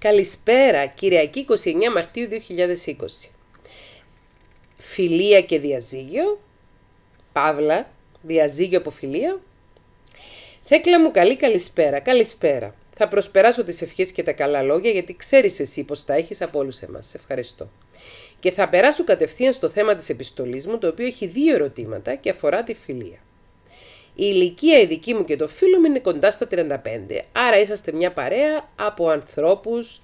Καλησπέρα, Κυριακή 29 Μαρτίου 2020. Φιλία και διαζύγιο, παύλα, διαζύγιο από φιλία. Θέκλα μου καλή καλησπέρα, καλησπέρα. Θα προσπεράσω τις ευχές και τα καλά λόγια γιατί ξέρεις εσύ πως τα έχεις από όλους εμάς. Σε ευχαριστώ. Και θα περάσω κατευθείαν στο θέμα της επιστολής μου το οποίο έχει δύο ερωτήματα και αφορά τη φιλία. Η ηλικία η δική μου και το φίλο μου είναι κοντά στα 35. Άρα είσαστε μια παρέα από ανθρώπους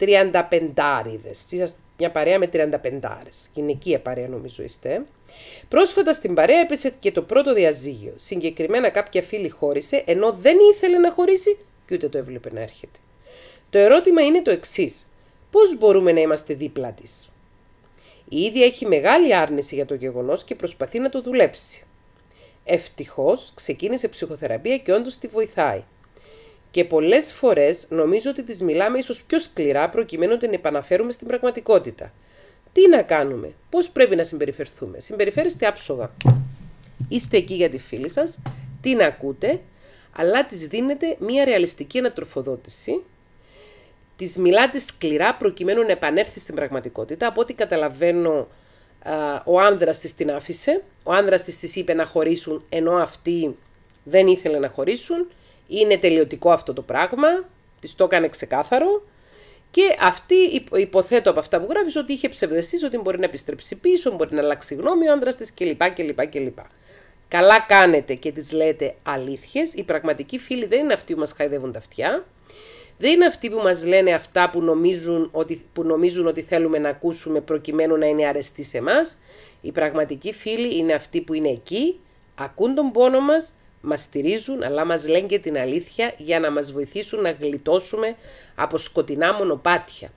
35άριδες. Είσαστε μια παρέα με 35άρες. Γυναικεία παρέα νομίζω είστε. Πρόσφατα στην παρέα έπεσε και το πρώτο διαζύγιο. Συγκεκριμένα κάποια φίλη χώρισε ενώ δεν ήθελε να χωρίσει και ούτε το έβλεπε να έρχεται. Το ερώτημα είναι το εξής. Πώς μπορούμε να είμαστε δίπλα της, Η ίδια έχει μεγάλη άρνηση για το γεγονός και προσπαθεί να το δουλέψει. Ευτυχώς ξεκίνησε ψυχοθεραπεία και όντως τη βοηθάει. Και πολλές φορές νομίζω ότι της μιλάμε ίσως πιο σκληρά προκειμένου να την επαναφέρουμε στην πραγματικότητα. Τι να κάνουμε, πώς πρέπει να συμπεριφερθούμε. Συμπεριφέρεστε άψογα. Είστε εκεί για τη φίλη σας, την ακούτε, αλλά της δίνετε μια ρεαλιστική ανατροφοδότηση. Της μιλάτε σκληρά προκειμένου να επανέλθει στην πραγματικότητα. Από ό,τι καταλαβαίνω, ο άνδρας της την άφησε, ο άνδρας της της είπε να χωρίσουν ενώ αυτή δεν ήθελε να χωρίσουν, είναι τελειωτικό αυτό το πράγμα, της το έκανε ξεκάθαρο και αυτή υποθέτω από αυτά που γράφεις ότι είχε ψευδεστείς, ότι μπορεί να επιστρέψει πίσω, μπορεί να αλλάξει γνώμη ο άνδρας της κλπ. κλπ, κλπ. Καλά κάνετε και τις λέτε αλήθειες, οι πραγματικοί φίλοι δεν είναι αυτοί που μας χαϊδεύουν τα αυτιά, δεν είναι αυτοί που μας λένε αυτά που νομίζουν ότι, θέλουμε να ακούσουμε προκειμένου να είναι αρεστοί σε εμάς. Οι πραγματικοί φίλοι είναι αυτοί που είναι εκεί, ακούν τον πόνο μας, μας στηρίζουν αλλά μας λένε και την αλήθεια για να μας βοηθήσουν να γλιτώσουμε από σκοτεινά μονοπάτια.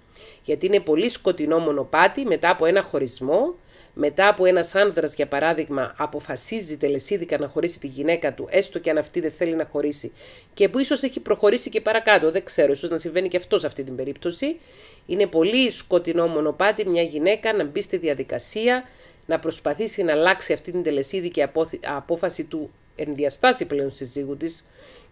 Γιατί είναι πολύ σκοτεινό μονοπάτι μετά από ένα χωρισμό μετά που ένας άνδρας, για παράδειγμα, αποφασίζει τελεσίδικα να χωρίσει τη γυναίκα του, έστω και αν αυτή δεν θέλει να χωρίσει, και που ίσως έχει προχωρήσει και παρακάτω, δεν ξέρω, ίσως να συμβαίνει και αυτό σε αυτή την περίπτωση, είναι πολύ σκοτεινό μονοπάτι μια γυναίκα να μπει στη διαδικασία να προσπαθήσει να αλλάξει αυτή την τελεσίδικη απόφαση του ενδιαστάσει πλέον συζύγου της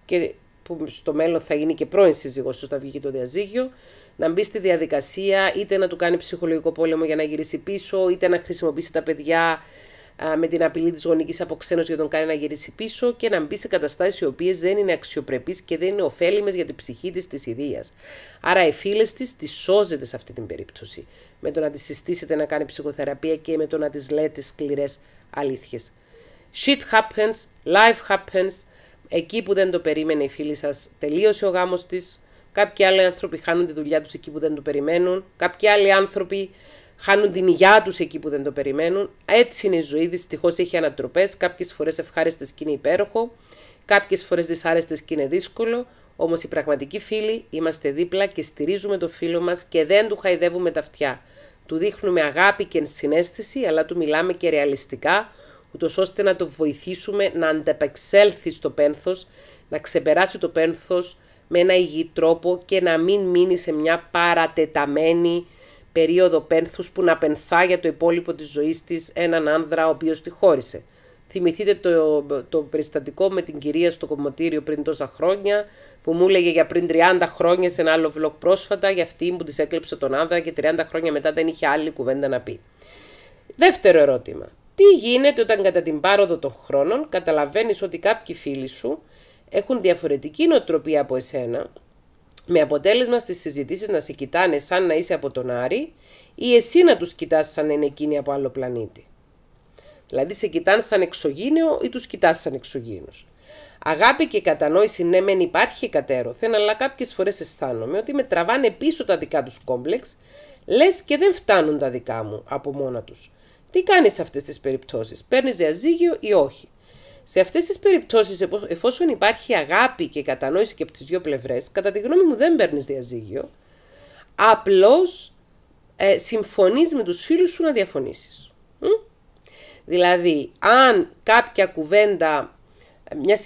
και που στο μέλλον θα γίνει και πρώην σύζυγός του, θα βγει το διαζύγιο, να μπει στη διαδικασία είτε να του κάνει ψυχολογικό πόλεμο για να γυρίσει πίσω, είτε να χρησιμοποιήσει τα παιδιά με την απειλή της γονικής αποξένωση για τον κάνει να γυρίσει πίσω και να μπει σε καταστάσεις οι οποίες δεν είναι αξιοπρεπείς και δεν είναι ωφέλιμες για την ψυχή της της ιδίας. Άρα, οι φίλες της τη σώζεται σε αυτή την περίπτωση. Με το να τη συστήσετε να κάνει ψυχοθεραπεία και με το να τη λέτε σκληρές αλήθειες. Shit happens, life happens εκεί που δεν το περίμενε η φίλη σας τελείωσε ο γάμος της, κάποιοι άλλοι άνθρωποι χάνουν τη δουλειά τους εκεί που δεν το περιμένουν, κάποιοι άλλοι άνθρωποι χάνουν την υγειά τους εκεί που δεν το περιμένουν. Έτσι είναι η ζωή, δυστυχώς έχει ανατροπές. Κάποιες φορές ευχάριστες και είναι υπέροχο, Κάποιες φορές δυσάρεστες και είναι δύσκολο, Όμως οι πραγματικοί φίλοι είμαστε δίπλα και στηρίζουμε το φίλο μας και δεν του χαϊδεύουμε τα αυτιά. Του δείχνουμε αγάπη και ενσυναίσθηση, αλλά του μιλάμε και ρεαλιστικά, ούτως ώστε να το βοηθήσουμε να ανταπεξέλθει στο πένθος, να ξεπεράσει το πένθος με ένα υγιή τρόπο και να μην μείνει σε μια παρατεταμένη περίοδο πένθους που να πενθά για το υπόλοιπο της ζωής της έναν άνδρα ο οποίος τη χώρισε. Θυμηθείτε το, το περιστατικό με την κυρία στο κομμωτήριο πριν τόσα χρόνια, που μου έλεγε για πριν 30 χρόνια σε ένα άλλο βλογ πρόσφατα, για αυτή που της έκλεψε τον άνδρα και 30 χρόνια μετά δεν είχε άλλη κουβέντα να πει. Δεύτερο ερώτημα. Τι γίνεται όταν κατά την πάροδο των χρόνων καταλαβαίνεις ότι κάποιοι φίλοι σου έχουν διαφορετική νοοτροπία από εσένα, με αποτέλεσμα στις συζητήσεις να σε κοιτάνε σαν να είσαι από τον Άρη ή εσύ να τους κοιτάς σαν να είναι εκείνοι από άλλο πλανήτη. Δηλαδή σε κοιτάνε σαν εξωγήινο ή τους κοιτάς σαν εξωγήνους. Αγάπη και κατανόηση ναι μεν υπάρχει κατέρωθεν, αλλά κάποιες φορές αισθάνομαι ότι με τραβάνε πίσω τα δικά τους κόμπλεξ, λες και δεν φτάνουν τα δικά μου από μόνα τους. Τι κάνεις σε αυτές τις περιπτώσεις, Παίρνεις διαζύγιο ή όχι. Σε αυτές τις περιπτώσεις, εφόσον υπάρχει αγάπη και κατανόηση και από τις δύο πλευρές, κατά τη γνώμη μου δεν παίρνεις διαζύγιο. Απλώς ε, συμφωνείς με τους φίλους σου να διαφωνήσεις. Δηλαδή, αν κάποια κουβέντα,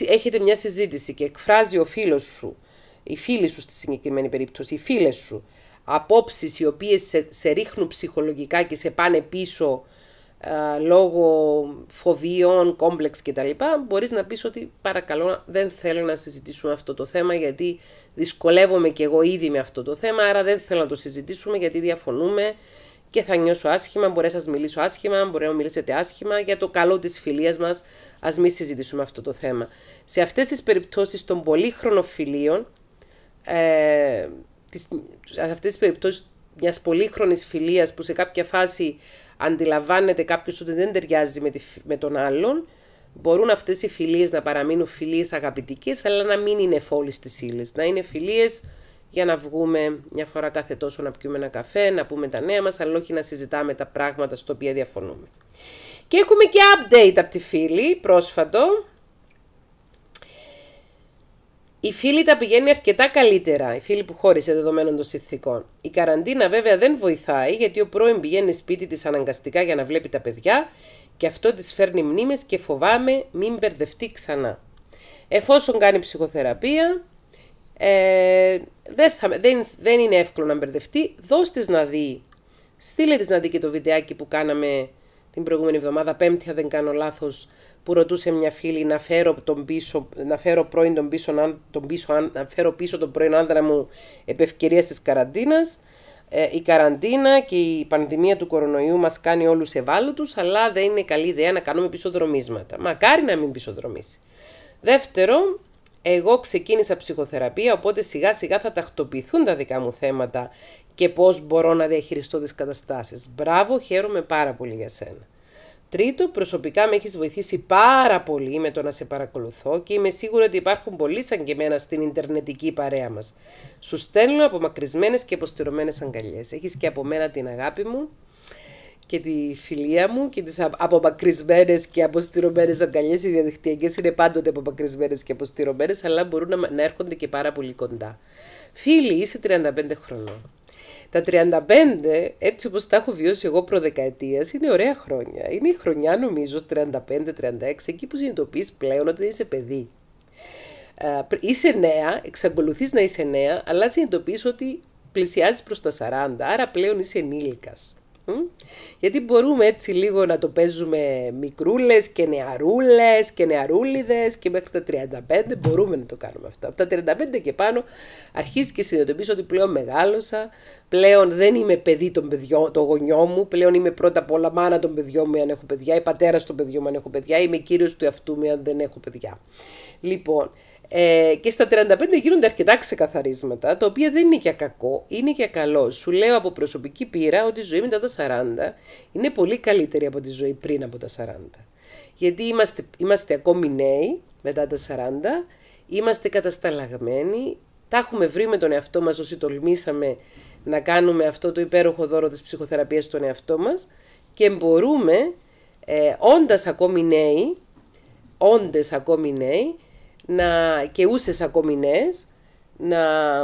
έχετε μια συζήτηση και εκφράζει ο φίλος σου, οι φίλοι σου στη συγκεκριμένη περίπτωση, οι φίλες σου, απόψεις οι οποίες σε ρίχνουν ψυχολογικά και σε πάνε πίσω λόγω φοβίων, κόμπλεξ κτλ. Μπορείς να πεις ότι παρακαλώ δεν θέλω να συζητήσουμε αυτό το θέμα γιατί δυσκολεύομαι και εγώ ήδη με αυτό το θέμα, άρα δεν θέλω να το συζητήσουμε γιατί διαφωνούμε και θα νιώσω άσχημα, μπορεί να σας μιλήσω άσχημα, μπορεί να μιλήσετε άσχημα. Για το καλό της φιλίας μας ας μην συζητήσουμε αυτό το θέμα. Σε αυτές τις περιπτώσεις των πολύχρονων φιλίων, ε, σε αυτές τις περιπτώσεις μιας πολύχρονης φιλίας που σε κάποια φάση αντιλαμβάνεται κάποιος ότι δεν ταιριάζει με, με τον άλλον, μπορούν αυτές οι φιλίες να παραμείνουν φιλίες αγαπητικές, αλλά να μην είναι φόλης της ύλης. να είναι φιλίες για να βγούμε μια φορά κάθε τόσο να πιούμε ένα καφέ, να πούμε τα νέα μας, αλλά όχι να συζητάμε τα πράγματα στο οποία διαφωνούμε. Και έχουμε και update από τη φίλη πρόσφατο, η φίλη τα πηγαίνει αρκετά καλύτερα, η φίλη που χώρισε δεδομένων των συνθήκων. Η καραντίνα βέβαια δεν βοηθάει γιατί ο πρώην πηγαίνει σπίτι της αναγκαστικά για να βλέπει τα παιδιά και αυτό της φέρνει μνήμες και φοβάμαι μην μπερδευτεί ξανά. Εφόσον κάνει ψυχοθεραπεία, ε, δεν, δεν, δεν είναι εύκολο να μπερδευτεί, δώσ' της να δει, στείλε της να δει και το βιντεάκι που κάναμε την προηγούμενη εβδομάδα, πέμπτη αν δεν κάνω λάθος, που ρωτούσε μια φίλη να φέρω, τον πίσω, να φέρω πρώην τον πίσω, τον πίσω, να φέρω πίσω τον πρώην άντρα μου επ' ευκαιρία της καραντίνας. Ε, η καραντίνα και η πανδημία του κορονοϊού μας κάνει όλους ευάλωτους, αλλά δεν είναι καλή ιδέα να κάνουμε πισοδρομίσματα. Μακάρι να μην πισοδρομήσει. Δεύτερο, εγώ ξεκίνησα ψυχοθεραπεία, οπότε σιγά σιγά θα τακτοποιηθούν τα δικά μου θέματα και πώς μπορώ να διαχειριστώ τις καταστάσεις. Μπράβο, χαίρομαι πάρα πολύ για σένα. Τρίτο, προσωπικά με έχεις βοηθήσει πάρα πολύ με το να σε παρακολουθώ και είμαι σίγουρη ότι υπάρχουν πολλοί σαν και εμένα στην Ιντερνετική παρέα μας. Σου στέλνω απομακρυσμένες και αποστηρωμένες αγκαλιές. Έχεις και από μένα την αγάπη μου και τη φιλία μου και τις απομακρυσμένες και αποστηρωμένες αγκαλιές. Οι διαδικτυακές είναι πάντοτε απομακρυσμένες και αποστηρωμένες, αλλά μπορούν να έρχονται και πάρα πολύ κοντά. Φίλοι, είσαι 35 χρονών. Τα 35, έτσι όπως τα έχω βιώσει εγώ προδεκαετίας, είναι ωραία χρόνια. Είναι η χρονιά νομίζω 35-36, εκεί που συνειδητοποιείς πλέον ότι είσαι παιδί. είσαι νέα, εξακολουθείς να είσαι νέα, αλλά συνειδητοποιείς ότι πλησιάζεις προς τα 40, άρα πλέον είσαι ενήλικας. Γιατί μπορούμε έτσι λίγο να το παίζουμε μικρούλες και νεαρούλες και νεαρούλιδες και μέχρι τα 35 μπορούμε να το κάνουμε αυτό. Από τα 35 και πάνω αρχίζει και συνειδητοποιείς ότι πλέον μεγάλωσα, πλέον δεν είμαι παιδί των παιδιών, το γονιό μου, πλέον είμαι πρώτα απ' όλα μάνα των παιδιών μου αν έχω παιδιά, ή πατέρας των παιδιών μου αν έχω παιδιά, είμαι κύριος του εαυτού μου αν δεν έχω παιδιά. Λοιπόν, ε, και στα 35 γίνονται αρκετά ξεκαθαρίσματα, τα οποία δεν είναι για κακό, είναι για καλό. Σου λέω από προσωπική πείρα ότι η ζωή μετά τα 40 είναι πολύ καλύτερη από τη ζωή πριν από τα 40. Γιατί είμαστε, είμαστε ακόμη νέοι μετά τα 40, είμαστε κατασταλαγμένοι, τα έχουμε βρει με τον εαυτό μας όσοι τολμήσαμε να κάνουμε αυτό το υπέροχο δώρο της ψυχοθεραπείας στον εαυτό μας και μπορούμε, ε, όντας ακόμη νέοι, όντες ακόμη νέοι, να, και ούσες ακομινές, να,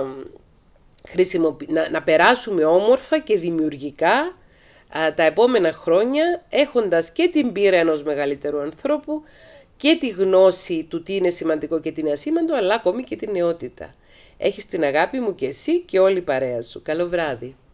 να, περάσουμε όμορφα και δημιουργικά τα επόμενα χρόνια έχοντας και την πείρα ενός μεγαλύτερου ανθρώπου και τη γνώση του τι είναι σημαντικό και τι είναι ασήμαντο, αλλά ακόμη και την νεότητα. Έχεις την αγάπη μου και εσύ και όλη η παρέα σου. Καλό βράδυ.